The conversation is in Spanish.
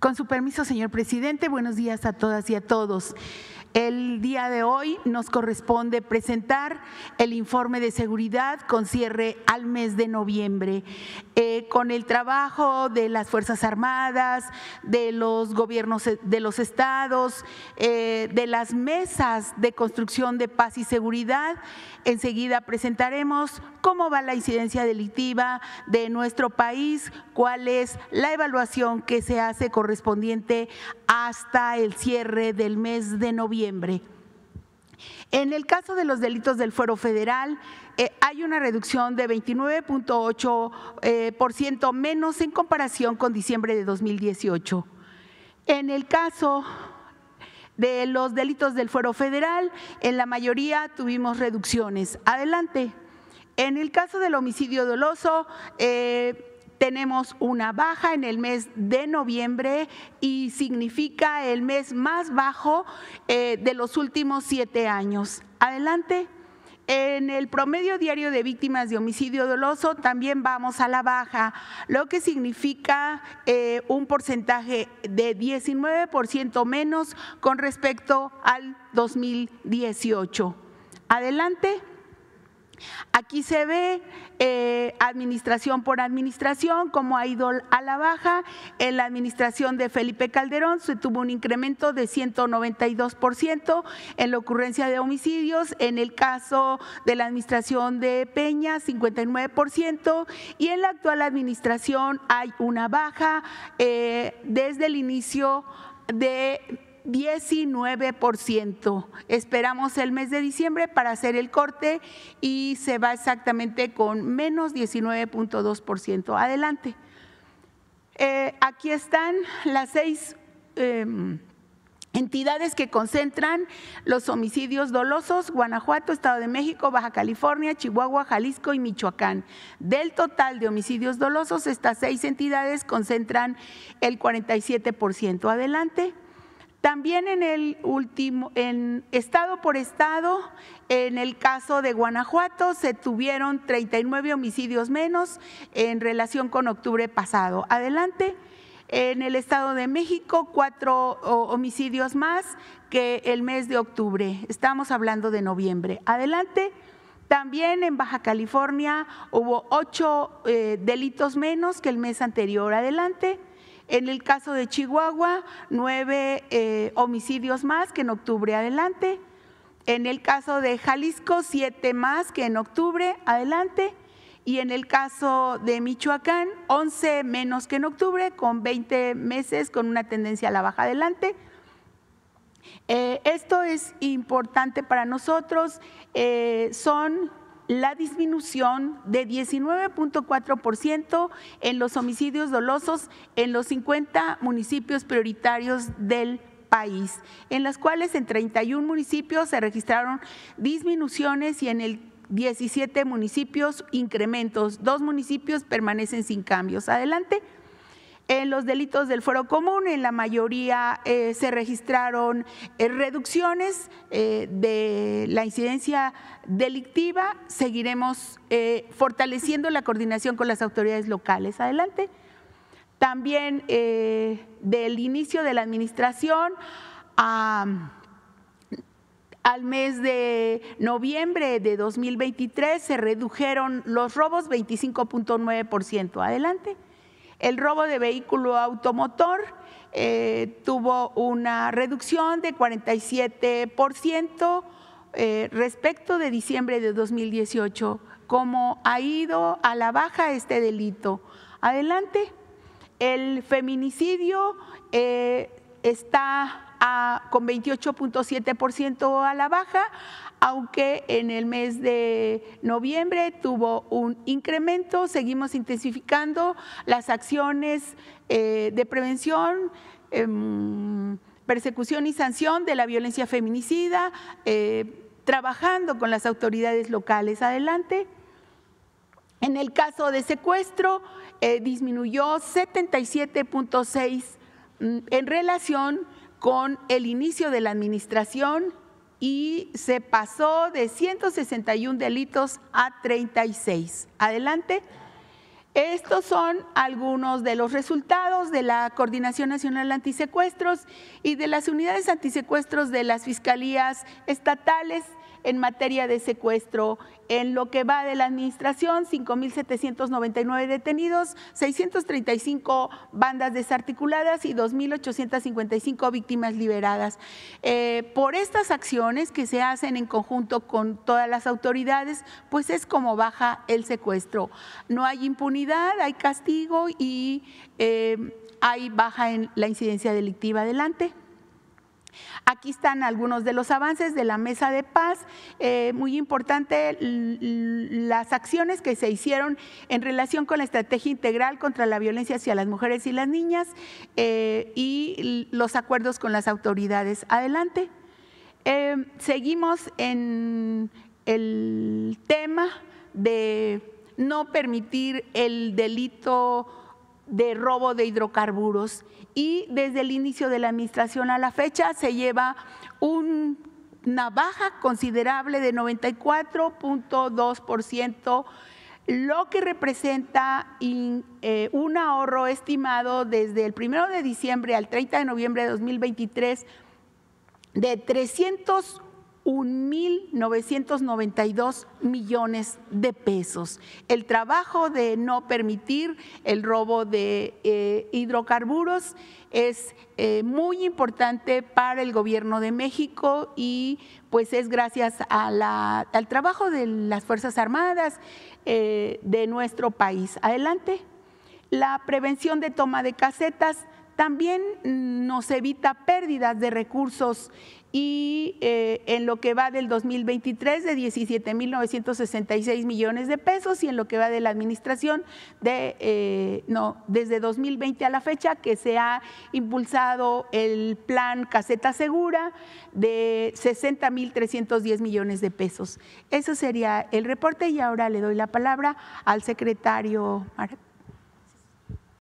Con su permiso, señor presidente, buenos días a todas y a todos. El día de hoy nos corresponde presentar el informe de seguridad con cierre al mes de noviembre, eh, con el trabajo de las Fuerzas Armadas, de los gobiernos de los estados, eh, de las mesas de construcción de paz y seguridad. Enseguida presentaremos cómo va la incidencia delictiva de nuestro país, cuál es la evaluación que se hace correspondiente hasta el cierre del mes de noviembre. En el caso de los delitos del fuero federal, eh, hay una reducción de 29.8% eh, menos en comparación con diciembre de 2018. En el caso de los delitos del fuero federal, en la mayoría tuvimos reducciones. Adelante. En el caso del homicidio doloso, eh, tenemos una baja en el mes de noviembre y significa el mes más bajo eh, de los últimos siete años. Adelante. En el promedio diario de víctimas de homicidio doloso también vamos a la baja, lo que significa eh, un porcentaje de 19% menos con respecto al 2018. Adelante. Aquí se ve eh, administración por administración, cómo ha ido a la baja. En la administración de Felipe Calderón se tuvo un incremento de 192% en la ocurrencia de homicidios. En el caso de la administración de Peña, 59%. Y en la actual administración hay una baja eh, desde el inicio de 19%. Esperamos el mes de diciembre para hacer el corte y se va exactamente con menos 19.2%. Adelante. Eh, aquí están las seis em, entidades que concentran los homicidios dolosos, Guanajuato, Estado de México, Baja California, Chihuahua, Jalisco y Michoacán. Del total de homicidios dolosos, estas seis entidades concentran el 47%. Adelante. También en el último, en estado por estado, en el caso de Guanajuato se tuvieron 39 homicidios menos en relación con octubre pasado. Adelante. En el Estado de México, cuatro homicidios más que el mes de octubre. Estamos hablando de noviembre. Adelante. También en Baja California hubo ocho eh, delitos menos que el mes anterior. Adelante. En el caso de Chihuahua, nueve eh, homicidios más que en octubre adelante. En el caso de Jalisco, siete más que en octubre adelante. Y en el caso de Michoacán, 11 menos que en octubre, con 20 meses, con una tendencia a la baja adelante. Eh, esto es importante para nosotros. Eh, son la disminución de 19.4% en los homicidios dolosos en los 50 municipios prioritarios del país, en las cuales en 31 municipios se registraron disminuciones y en el 17 municipios incrementos. Dos municipios permanecen sin cambios. Adelante. En los delitos del fuero común, en la mayoría eh, se registraron eh, reducciones eh, de la incidencia delictiva. Seguiremos fortaleciendo la coordinación con las autoridades locales. Adelante. También del inicio de la administración al mes de noviembre de 2023 se redujeron los robos 25.9%. Adelante. El robo de vehículo automotor eh, tuvo una reducción de 47% eh, respecto de diciembre de 2018, como ha ido a la baja este delito. Adelante. El feminicidio eh, está con 28.7% a la baja, aunque en el mes de noviembre tuvo un incremento. Seguimos intensificando las acciones eh, de prevención. Em, persecución y sanción de la violencia feminicida, eh, trabajando con las autoridades locales. Adelante. En el caso de secuestro, eh, disminuyó 77.6 Mm, en relación con el inicio de la administración y se pasó de 161 delitos a 36. Adelante. Estos son algunos de los resultados de la Coordinación Nacional Antisecuestros y de las unidades antisecuestros de las fiscalías estatales en materia de secuestro. En lo que va de la administración, 5.799 detenidos, 635 bandas desarticuladas y 2.855 víctimas liberadas. Eh, por estas acciones que se hacen en conjunto con todas las autoridades, pues es como baja el secuestro. No hay impunidad, hay castigo y eh, hay baja en la incidencia delictiva. Adelante. Aquí están algunos de los avances de la mesa de paz. Eh, muy importante las acciones que se hicieron en relación con la estrategia integral contra la violencia hacia las mujeres y las niñas eh, y los acuerdos con las autoridades. Adelante. Eh, seguimos en el tema de no permitir el delito de robo de hidrocarburos y desde el inicio de la administración a la fecha se lleva una baja considerable de 94.2%, lo que representa eh, un ahorro estimado desde el 1 de diciembre al 30 de noviembre de 2023 de 300 1.992 millones de pesos. El trabajo de no permitir el robo de eh, hidrocarburos es eh, muy importante para el gobierno de México y pues es gracias al trabajo de las Fuerzas Armadas eh, de nuestro país. Adelante. La prevención de toma de casetas también mm, nos evita pérdidas de recursos y eh, en lo que va del 2023 de 17.966 millones de pesos y en lo que va de la administración de eh, no desde 2020 a la fecha que se ha impulsado el plan Caseta Segura de 60.310 millones de pesos. Eso sería el reporte y ahora le doy la palabra al secretario